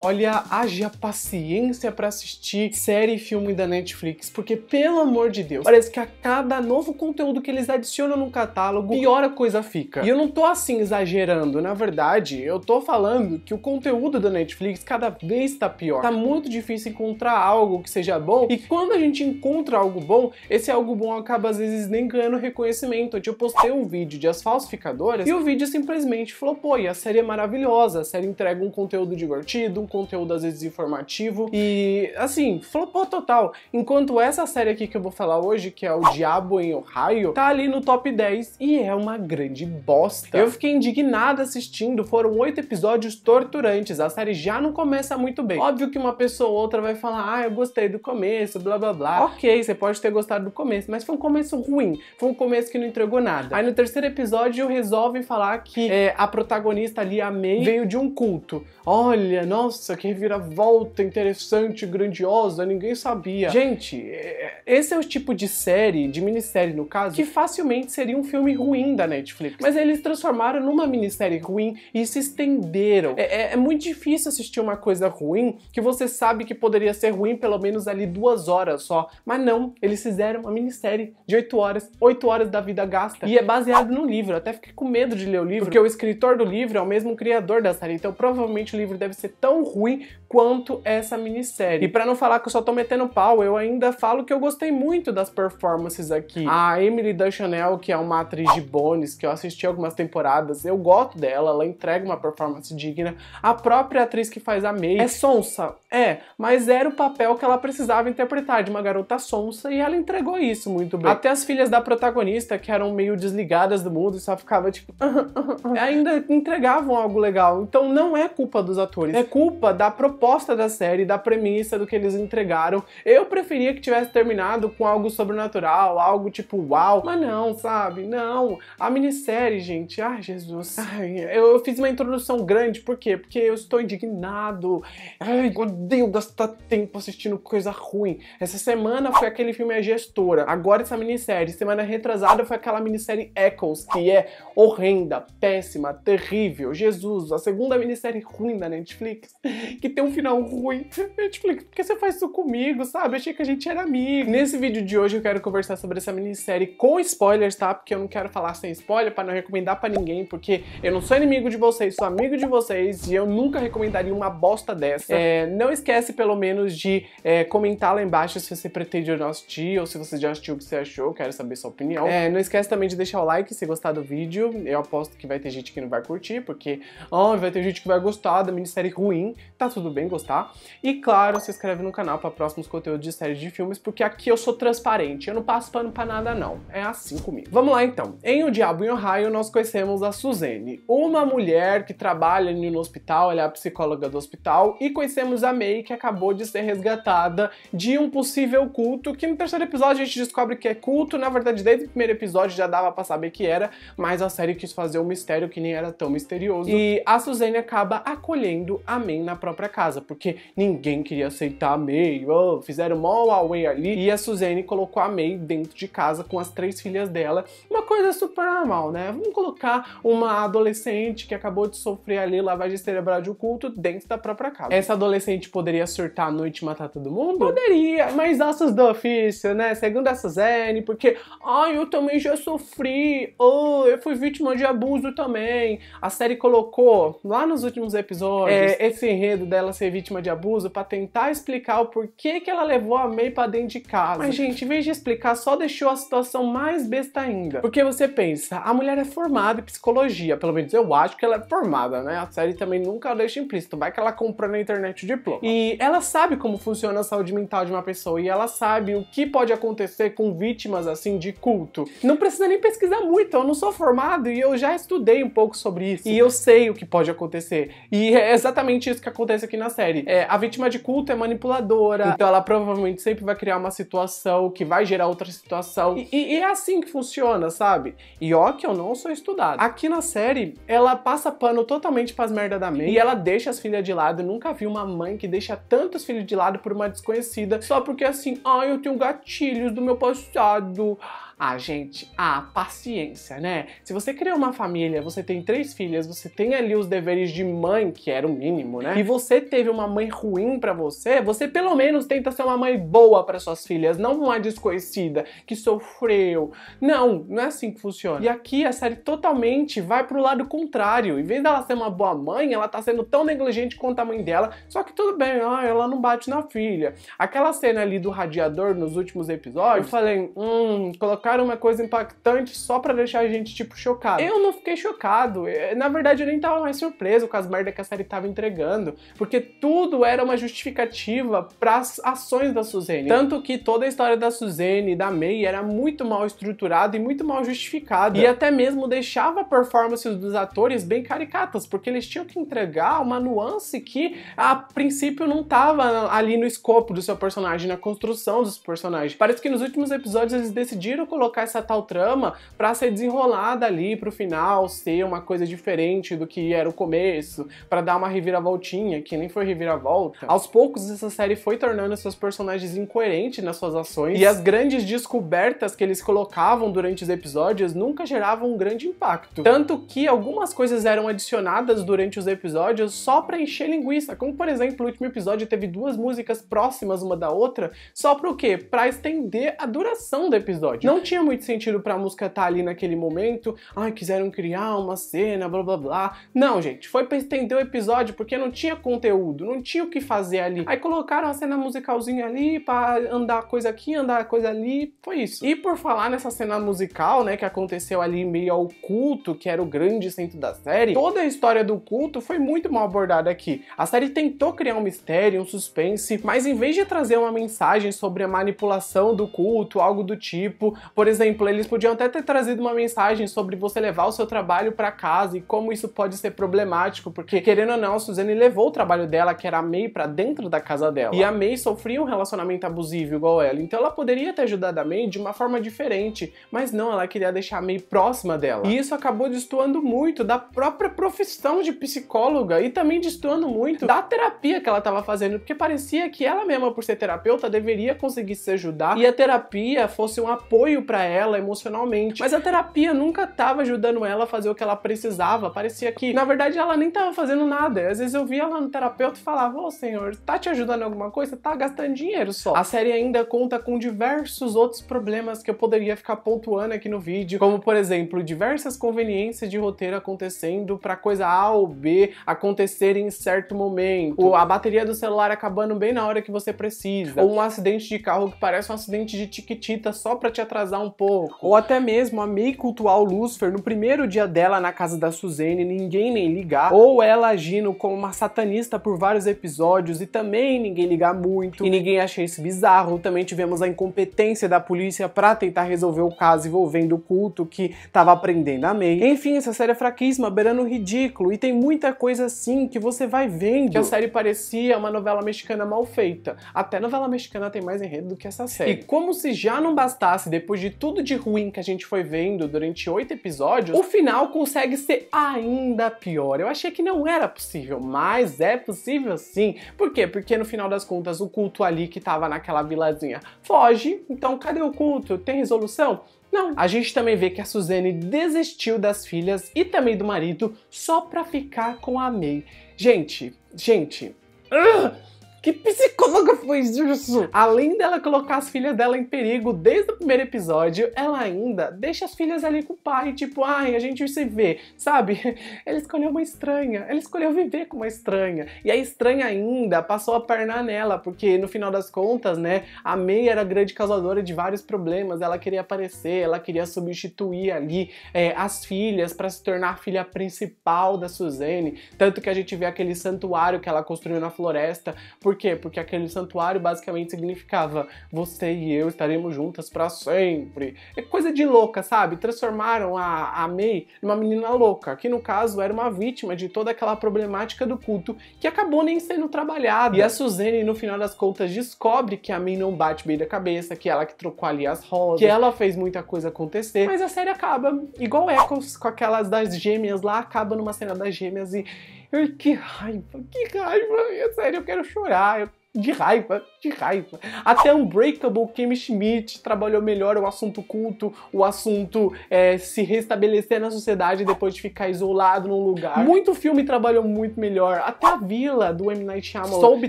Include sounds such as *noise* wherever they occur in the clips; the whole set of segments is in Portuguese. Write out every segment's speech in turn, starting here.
Olha, haja paciência para assistir série e filme da Netflix, porque pelo amor de Deus, parece que a cada novo conteúdo que eles adicionam no catálogo, pior a coisa fica. E eu não tô assim exagerando, na verdade, eu tô falando que o conteúdo da Netflix cada vez tá pior. Tá muito difícil encontrar algo que seja bom, e quando a gente encontra algo bom, esse algo bom acaba às vezes nem ganhando reconhecimento. Tipo, eu postei um vídeo de As Falsificadoras e o vídeo simplesmente falou: Pô, e a série é maravilhosa, a série entrega um conteúdo divertido, conteúdo às vezes informativo e assim, flopou total. Enquanto essa série aqui que eu vou falar hoje, que é O Diabo em Ohio, tá ali no top 10 e é uma grande bosta. Eu fiquei indignada assistindo, foram oito episódios torturantes, a série já não começa muito bem. Óbvio que uma pessoa ou outra vai falar, ah, eu gostei do começo, blá blá blá. Ok, você pode ter gostado do começo, mas foi um começo ruim, foi um começo que não entregou nada. Aí no terceiro episódio resolve falar que é, a protagonista ali, a May, veio de um culto. Olha, nossa, nossa, que reviravolta interessante, grandiosa, ninguém sabia. Gente, é, esse é o tipo de série, de minissérie no caso, que facilmente seria um filme ruim da Netflix. Mas eles transformaram numa minissérie ruim e se estenderam. É, é, é muito difícil assistir uma coisa ruim que você sabe que poderia ser ruim pelo menos ali duas horas só. Mas não, eles fizeram uma minissérie de oito horas, oito horas da vida gasta. E é baseado no livro. Eu até fiquei com medo de ler o livro, porque o escritor do livro é o mesmo criador da série. Então provavelmente o livro deve ser tão ruim quanto essa minissérie. E para não falar que eu só tô metendo pau, eu ainda falo que eu gostei muito das performances aqui. A Emily Dachanel que é uma atriz de Bones, que eu assisti algumas temporadas, eu gosto dela, ela entrega uma performance digna. A própria atriz que faz a May é sonsa, é, mas era o papel que ela precisava interpretar de uma garota sonsa e ela entregou isso muito bem. Até as filhas da protagonista, que eram meio desligadas do mundo e só ficava tipo, *laughs* *laughs* ainda entregavam algo legal. Então não é culpa dos atores, é culpa culpa da proposta da série, da premissa do que eles entregaram. Eu preferia que tivesse terminado com algo sobrenatural, algo tipo uau, mas não, sabe? Não. A minissérie, gente, ai Jesus. Ai, eu fiz uma introdução grande, por quê? Porque eu estou indignado. Ai, odeio gastar tempo assistindo coisa ruim. Essa semana foi aquele filme A Gestora, agora essa minissérie. Semana retrasada foi aquela minissérie Echoes, que é horrenda, péssima, terrível. Jesus, a segunda minissérie ruim da Netflix. *laughs* que tem um final ruim. Eu te falei, por que você faz isso comigo, sabe? Eu achei que a gente era amigo. Nesse vídeo de hoje eu quero conversar sobre essa minissérie com spoilers, tá? Porque eu não quero falar sem spoiler para não recomendar para ninguém, porque eu não sou inimigo de vocês, sou amigo de vocês e eu nunca recomendaria uma bosta dessa. É, não esquece pelo menos de é, comentar lá embaixo se você pretende ou não assistir ou se você já assistiu o que você achou, quero saber sua opinião. É, não esquece também de deixar o like se gostar do vídeo. Eu aposto que vai ter gente que não vai curtir, porque oh, vai ter gente que vai gostar da minissérie ruim, tá tudo bem gostar. E claro, se inscreve no canal para próximos conteúdos de séries de filmes, porque aqui eu sou transparente, eu não passo pano pra nada não. É assim comigo. Vamos lá então. Em O Diabo em Ohio nós conhecemos a Suzane uma mulher que trabalha no hospital, ela é a psicóloga do hospital, e conhecemos a May que acabou de ser resgatada de um possível culto, que no terceiro episódio a gente descobre que é culto, na verdade desde o primeiro episódio já dava pra saber que era, mas a série quis fazer um mistério que nem era tão misterioso. E a Suzane acaba acolhendo a May na própria casa, porque ninguém queria aceitar a May, oh, fizeram mó Huawei ali, e a Suzane colocou a May dentro de casa com as três filhas dela, uma coisa super normal, né? Vamos colocar uma adolescente que acabou de sofrer ali lavagem cerebral de oculto dentro da própria casa. Essa adolescente poderia surtar à noite e matar todo mundo? Poderia, mas assos do ofício, né? Segundo essas N porque, ai, eu também já sofri, oh, eu fui vítima de abuso também. A série colocou lá nos últimos episódios é, esse enredo dela ser vítima de abuso para tentar explicar o porquê que ela levou a May pra dentro de casa. Mas, gente, em vez de explicar, só deixou a situação mais besta ainda. Porque você pensa, a mulher é formada em psicologia, pelo menos eu acho que ela é formada, né? A série também nunca deixa implícito, vai que ela comprou na internet o diploma. E ela sabe como funciona a saúde mental de uma pessoa e ela sabe o que pode acontecer com vítimas assim de culto. Não precisa nem pesquisar muito, eu não sou formado e eu já estudei um pouco sobre isso. E eu sei o que pode acontecer. E é exatamente isso que acontece aqui na série. É, a vítima de culto é manipuladora, então ela provavelmente sempre vai criar uma situação que vai gerar outra situação. E, e, e é assim que funciona, sabe? sabe. E ó que eu não sou estudado. Aqui na série, ela passa pano totalmente pras merda da mãe e ela deixa as filhas de lado. Eu nunca vi uma mãe que deixa tantos filhos de lado por uma desconhecida só porque assim, ai, ah, eu tenho gatilhos do meu passado. Ah, gente, ah, paciência, né? Se você criou uma família, você tem três filhas, você tem ali os deveres de mãe, que era o mínimo, né? E você teve uma mãe ruim para você, você pelo menos tenta ser uma mãe boa para suas filhas, não uma desconhecida que sofreu. Não, não é assim que funciona. E aqui a série totalmente vai pro lado contrário. Em vez dela ser uma boa mãe, ela tá sendo tão negligente quanto a mãe dela, só que tudo bem, ah, ela não bate na filha. Aquela cena ali do radiador nos últimos episódios, eu falei, hum, colocar colocaram uma coisa impactante só para deixar a gente, tipo, chocado. Eu não fiquei chocado. É, na verdade, eu nem tava mais surpreso com as merdas que a série tava entregando, porque tudo era uma justificativa para as ações da Suzane. Tanto que toda a história da Suzane e da May era muito mal estruturada e muito mal justificada. É. E até mesmo deixava performances dos atores bem caricatas, porque eles tinham que entregar uma nuance que a princípio não tava ali no escopo do seu personagem, na construção dos personagens. Parece que nos últimos episódios eles decidiram colocar essa tal trama para ser desenrolada ali pro final, ser uma coisa diferente do que era o começo, para dar uma reviravoltinha, que nem foi reviravolta. Aos poucos essa série foi tornando seus personagens incoerentes nas suas ações e as grandes descobertas que eles colocavam durante os episódios nunca geravam um grande impacto. Tanto que algumas coisas eram adicionadas durante os episódios só para encher linguiça, como por exemplo, o último episódio teve duas músicas próximas uma da outra, só para o quê? Para estender a duração do episódio. Não tinha muito sentido para a música estar tá ali naquele momento. Ai, quiseram criar uma cena, blá blá blá. Não, gente, foi para estender o episódio porque não tinha conteúdo, não tinha o que fazer ali. Aí colocaram a cena musicalzinha ali para andar coisa aqui, andar coisa ali. Foi isso. E por falar nessa cena musical, né, que aconteceu ali meio ao culto, que era o grande centro da série, toda a história do culto foi muito mal abordada aqui. A série tentou criar um mistério, um suspense, mas em vez de trazer uma mensagem sobre a manipulação do culto, algo do tipo, por exemplo, eles podiam até ter trazido uma mensagem sobre você levar o seu trabalho para casa e como isso pode ser problemático, porque querendo ou não, a Suzane levou o trabalho dela, que era a May, para dentro da casa dela. E a May sofria um relacionamento abusivo igual ela, então ela poderia ter ajudado a May de uma forma diferente, mas não, ela queria deixar a May próxima dela. E isso acabou destoando muito da própria profissão de psicóloga e também destoando muito da terapia que ela estava fazendo, porque parecia que ela mesma, por ser terapeuta, deveria conseguir se ajudar e a terapia fosse um apoio apoio para ela emocionalmente. Mas a terapia nunca tava ajudando ela a fazer o que ela precisava. Parecia que, na verdade, ela nem tava fazendo nada. Às vezes eu via ela no terapeuta e falava: Ô senhor, tá te ajudando em alguma coisa? Tá gastando dinheiro só. A série ainda conta com diversos outros problemas que eu poderia ficar pontuando aqui no vídeo, como por exemplo, diversas conveniências de roteiro acontecendo para coisa A ou B acontecer em certo momento, ou a bateria do celular acabando bem na hora que você precisa, ou um acidente de carro que parece um acidente de tiquitita só para te atrasar atrasar um pouco. Ou até mesmo a May cultuar o Lucifer no primeiro dia dela na casa da Suzane e ninguém nem ligar. Ou ela agindo como uma satanista por vários episódios e também ninguém ligar muito. E ninguém achei isso bizarro. Também tivemos a incompetência da polícia para tentar resolver o caso envolvendo o culto que tava aprendendo a May. Enfim, essa série é fraquíssima, beirando o ridículo. E tem muita coisa assim que você vai vendo. Que a série parecia uma novela mexicana mal feita. Até novela mexicana tem mais enredo do que essa série. E como se já não bastasse depois depois de tudo de ruim que a gente foi vendo durante oito episódios, o final consegue ser ainda pior. Eu achei que não era possível, mas é possível sim. Por quê? Porque no final das contas o culto ali que tava naquela vilazinha foge, então cadê o culto? Tem resolução? Não. A gente também vê que a Suzane desistiu das filhas e também do marido só pra ficar com a May. Gente, gente. Uh! Que psicóloga foi isso? Além dela colocar as filhas dela em perigo desde o primeiro episódio, ela ainda deixa as filhas ali com o pai, tipo, ai, a gente se vê, sabe? *laughs* Ela escolheu uma estranha, ela escolheu viver com uma estranha. E a estranha ainda passou a perna nela, porque no final das contas, né, a May era grande causadora de vários problemas, ela queria aparecer, ela queria substituir ali é, as filhas para se tornar a filha principal da Suzane, Tanto que a gente vê aquele santuário que ela construiu na floresta por quê? Porque aquele santuário basicamente significava você e eu estaremos juntas para sempre. É coisa de louca, sabe? Transformaram a, a May numa menina louca, que no caso era uma vítima de toda aquela problemática do culto que acabou nem sendo trabalhada. E a Suzane, no final das contas, descobre que a May não bate bem da cabeça, que ela que trocou ali as rosas, que ela fez muita coisa acontecer. Mas a série acaba, igual Echoes, com aquelas das gêmeas lá, acaba numa cena das gêmeas e eu, que raiva, que raiva, é sério, eu quero chorar, eu de raiva, de raiva. Até Unbreakable Kim Schmidt trabalhou melhor o assunto culto, o assunto é, se restabelecer na sociedade depois de ficar isolado num lugar. Muito filme trabalhou muito melhor. Até a Vila do M Night Shyamalan soube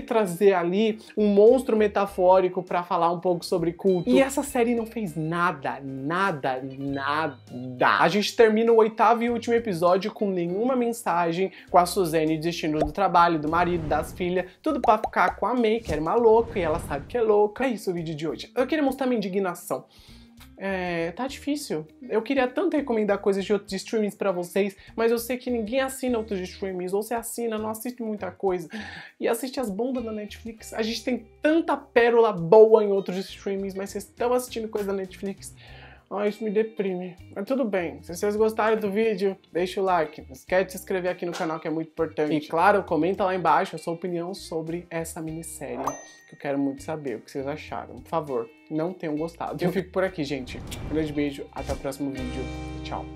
trazer ali um monstro metafórico para falar um pouco sobre culto. E essa série não fez nada, nada, nada. A gente termina o oitavo e último episódio com nenhuma mensagem, com a Suzane desistindo do trabalho, do marido, das filhas, tudo para ficar com a May que era uma louca e ela sabe que é louca. É isso o vídeo de hoje. Eu queria mostrar minha indignação. É, tá difícil. Eu queria tanto recomendar coisas de outros streamings para vocês, mas eu sei que ninguém assina outros streamings, ou se assina, não assiste muita coisa. E assiste as bundas da Netflix. A gente tem tanta pérola boa em outros streamings, mas vocês estão assistindo coisa da Netflix. Oh, isso me deprime. Mas tudo bem. Se vocês gostaram do vídeo, deixa o like. Não esquece de se inscrever aqui no canal que é muito importante. E claro, comenta lá embaixo a sua opinião sobre essa minissérie. Que eu quero muito saber o que vocês acharam. Por favor, não tenham gostado. Eu fico por aqui, gente. Um grande beijo, até o próximo vídeo. Tchau.